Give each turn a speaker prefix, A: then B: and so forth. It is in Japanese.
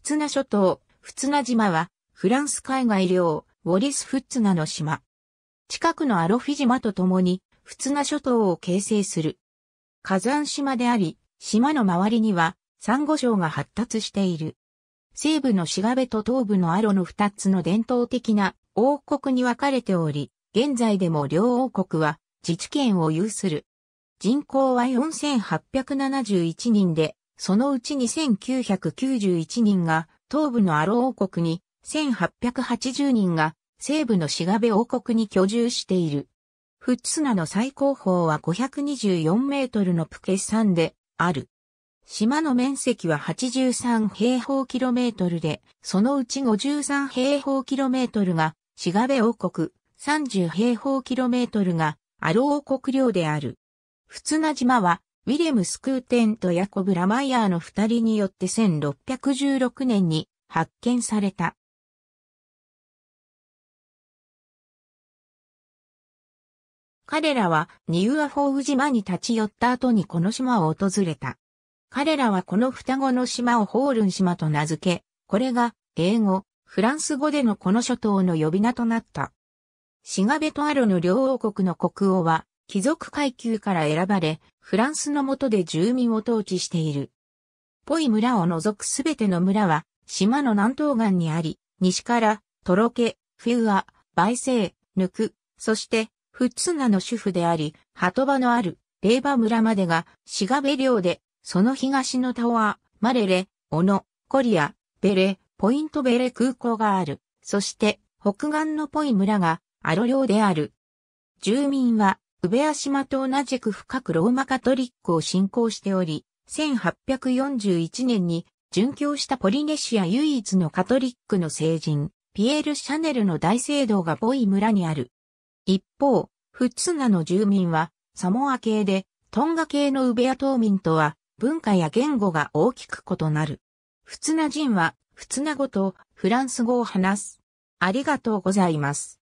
A: フツナ諸島、フツナ島は、フランス海外領、ウォリス・フッツナの島。近くのアロフィ島と共に、フツナ諸島を形成する。火山島であり、島の周りには、サンゴ礁が発達している。西部のシガベと東部のアロの二つの伝統的な王国に分かれており、現在でも両王国は自治権を有する。人口は4871人で、そのうちに9 9 1人が東部のアロー王国に、1880人が西部のシガベ王国に居住している。フッツナの最高峰は524メートルのプケ山である。島の面積は83平方キロメートルで、そのうち53平方キロメートルがシガベ王国、30平方キロメートルがアロー王国領である。フツナ島はウィレム・スクーテンとヤコブ・ラマイヤーの二人によって1616年に発見された。
B: 彼らは
A: ニューアフォーウ島に立ち寄った後にこの島を訪れた。彼らはこの双子の島をホールン島と名付け、これが英語、フランス語でのこの諸島の呼び名となった。シガベトアロの両王国の国王は貴族階級から選ばれ、フランスの下で住民を統治している。ポイ村を除くすべての村は、島の南東岸にあり、西から、トロケ、フィーア、バイセイ、ヌク、そして、フッツナの主婦であり、ハトバのある、レーバ村までが、シガベ領で、その東のタワー、マレレ、オノ、コリア、ベレ、ポイントベレ空港がある。そして、北岸のポイ村が、アロ領である。住民は、ウベア島と同じく深くローマカトリックを信仰しており、1841年に殉教したポリネシア唯一のカトリックの聖人、ピエール・シャネルの大聖堂がボイ村にある。一方、フツナの住民はサモア系で、トンガ系のウベア島民とは文化や言語が大きく異なる。フツナ人はフツナ語とフランス語を話す。
B: ありがとうございます。